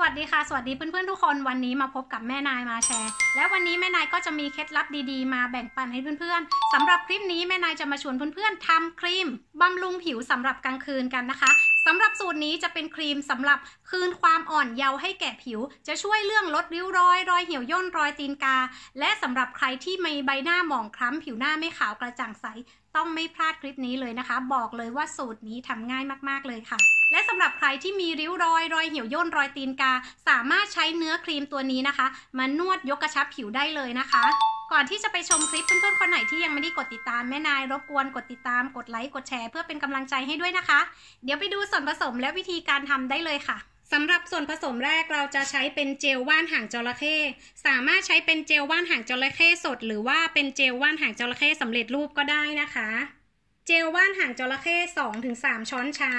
สวัสดีค่ะสวัสดีเพื่อนๆทุกคนวันนี้มาพบกับแม่นายมาแชร์ และวันนี้แม่นายก็จะมีเคล็ดลับดีๆ มาแบ่งปันให้เพื่อนๆ สำหรับคลิปนี้แม่นายจะมาชวนเพื่อนๆทำครีมบำรุงผิวสำหรับกลางคืนกันนะคะ สำหรับสูตรนี้จะเป็นครีมสำหรับคืนความอ่อนเยาว์ให้แก่ผิว จะช่วยเรื่องลดริ้วรอยรอยเหี่ยวย่นรอยตีนกา และสำหรับใครที่มีใบหน้าหมองคล้ำผิวหน้าไม่ขาวกระจ่างใสต้องไม่พลาดคลิปนี้เลยนะคะ บอกเลยว่าสูตรนี้ทำง่ายมากๆเลยค่ะ และสำหรับใครที่มีริ้วรอย รอยเหี่ยวย่นรอยตีนกา สามารถใช้เนื้อครีมตัวนี้นะคะมานวดยกกระชับผิวได้เลยนะคะ ก่อนที่จะไปชมคลิปเพื่อนๆคนไหนที่ยังไม่ได้กดติดตามแม่นายรบกวนกดติดตามกดไลค์กดแชร์เพื่อเป็นกำลังใจให้ด้วยนะคะ เดี๋ยวไปดูส่วนผสมและวิธีการทำได้เลยค่ะสำหรับส่วนผสมแรกเราจะใช้เป็นเจลว่านหางจระเข้สามารถใช้เป็นเจลว่านหางจระเข้สด หรือว่าเป็นเจลว่านหางจระเข้สำเร็จรูปก็ได้นะคะ เจลว่านหางจระเข้สสองงถึามช้อนชา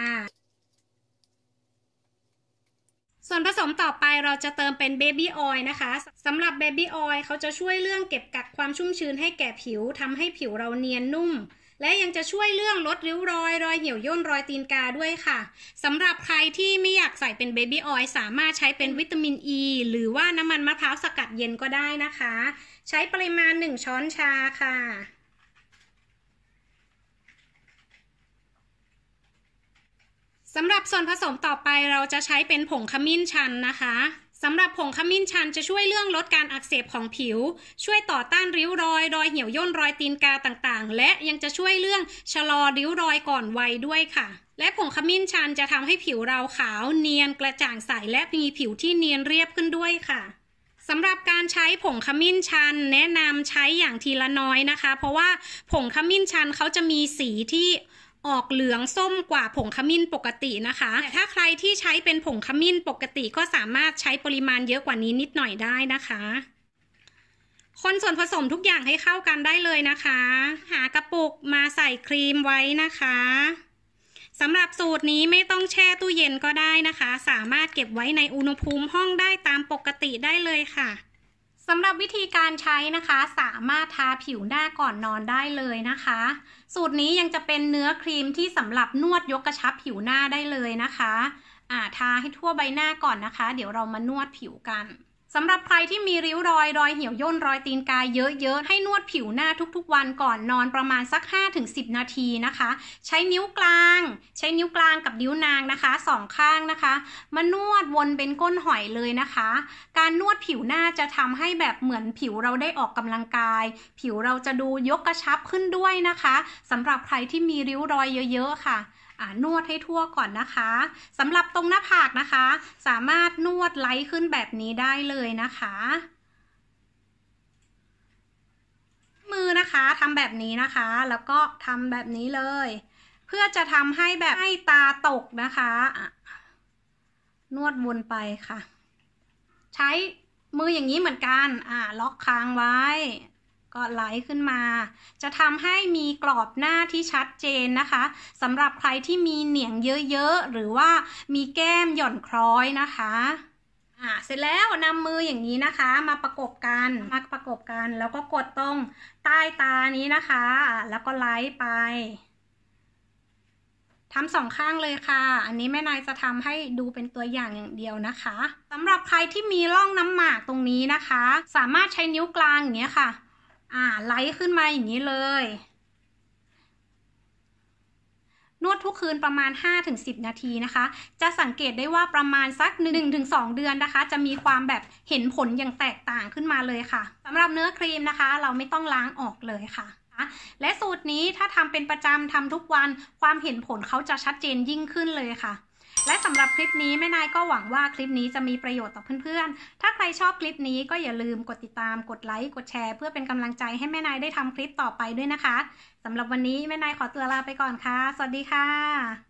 ส่วนผสมต่อไปเราจะเติมเป็นเบบี้ออยล์นะคะสำหรับเบบี้ออยล์เขาจะช่วยเรื่องเก็บกักความชุ่มชื้นให้แก่ผิวทำให้ผิวเราเนียนนุ่มและยังจะช่วยเรื่องลดริ้วรอย รอยเหี่ยวย่นรอยตีนกาด้วยค่ะสำหรับใครที่ไม่อยากใส่เป็นเบบี้ออยสามารถใช้เป็นวิตามินอ e, ีหรือว่าน้ำมันมะพร้าวสกัดเย็นก็ได้นะคะ ใช้ปริมาณ 1 ช้อนชาค่ะสำหรับส่วนผสมต่อไปเราจะใช้เป็นผงขมิ้นชันนะคะสำหรับผงขมิ้นชันจะช่วยเรื่องลดการอักเสบของผิว ช่วยต่อต้านริ้วรอย รอยเหี่ยวย่น รอยตีนกาต่างๆ และยังจะช่วยเรื่องชะลอริ้วรอยก่อนวัยด้วยค่ะ และผงขมิ้นชันจะทำให้ผิวเราขาว เนียน กระจ่างใสและมีผิวที่เนียนเรียบขึ้นด้วยค่ะ สำหรับการใช้ผงขมิ้นชันแนะนำใช้อย่างทีละน้อยนะคะ เพราะว่าผงขมิ้นชันเขาจะมีสีที่ออกเหลืองส้มกว่าผงขมิ้นปกตินะคะแต่ถ้าใครที่ใช้เป็นผงขมิ้นปกติก็สามารถใช้ปริมาณเยอะกว่านี้นิดหน่อยได้นะคะ คนส่วนผสมทุกอย่างให้เข้ากันได้เลยนะคะ หากระปุกมาใส่ครีมไว้นะคะสำหรับสูตรนี้ไม่ต้องแช่ตู้เย็นก็ได้นะคะ สามารถเก็บไว้ในอุณหภูมิห้องได้ตามปกติได้เลยค่ะสำหรับวิธีการใช้นะคะสามารถทาผิวหน้าก่อนนอนได้เลยนะคะ สูตรนี้ยังจะเป็นเนื้อครีมที่สำหรับนวดยกกระชับผิวหน้าได้เลยนะคะ อ่าทาให้ทั่วใบหน้าก่อนนะคะ เดี๋ยวเรามานวดผิวกันสำหรับใครที่มีริ้วรอย รอยเหี่ยวย่น รอยตีนกายเยอะๆ ให้นวดผิวหน้าทุกๆวันก่อนนอนประมาณสัก5-10 นาทีนะคะ ใช้นิ้วกลาง ใช้นิ้วกลางกับนิ้วนางนะคะสองข้างนะคะ มานวดวนเป็นก้นหอยเลยนะคะ การนวดผิวหน้าจะทำให้แบบเหมือนผิวเราได้ออกกำลังกาย ผิวเราจะดูยกกระชับขึ้นด้วยนะคะ สำหรับใครที่มีริ้วรอยเยอะๆค่ะนวดให้ทั่วก่อนนะคะสำหรับตรงหน้าผากนะคะ สามารถนวดไลท์ขึ้นแบบนี้ได้เลยนะคะ มือนะคะทำแบบนี้นะคะ แล้วก็ทำแบบนี้เลยเพื่อจะทำให้แบบให้ตาตกนะคะ นวดวนไปค่ะ ใช้มืออย่างนี้เหมือนกันอ่าล็อกค้างไว้ก็ไลท์ขึ้นมา จะทำให้มีกรอบหน้าที่ชัดเจนนะคะสำหรับใครที่มีเหนียงเยอะๆหรือว่ามีแก้มหย่อนคล้อยนะคะอ่าเสร็จแล้วนำมืออย่างนี้นะคะ มาประกบกันมาประกบกัน แล้วก็กดตรงใต้ตานี้นะคะ แล้วก็ไล์ไปทำสองข้างเลยค่ะ อันนี้แม่นายจะทำให้ดูเป็นตัวอย่างอย่างเดียวนะคะสำหรับใครที่มีร่องน้ำหมากตรงนี้นะคะ สามารถใช้นิ้วกลางอย่างเงี้ยค่ะอ่าไท์ขึ้นมาอย่างนี้เลย นวดทุกคืนประมาณ 5-10 นาทีนะคะ จะสังเกตได้ว่าประมาณสัก1-2 เดือนนะคะ จะมีความแบบเห็นผลอย่างแตกต่างขึ้นมาเลยค่ะสำหรับเนื้อครีมนะคะ เราไม่ต้องล้างออกเลยค่ะ และสูตรนี้ถ้าทำเป็นประจำทำทุกวันความเห็นผลเขาจะชัดเจนยิ่งขึ้นเลยค่ะและสำหรับคลิปนี้แม่นายก็หวังว่าคลิปนี้จะมีประโยชน์ต่อเพื่อนๆ ถ้าใครชอบคลิปนี้ก็อย่าลืมกดติดตาม กดไลค์ กดแชร์ เพื่อเป็นกำลังใจให้แม่นายได้ทำคลิปต่อไปด้วยนะคะสำหรับวันนี้แม่นายขอตัวลาไปก่อนค่ะ สวัสดีค่ะ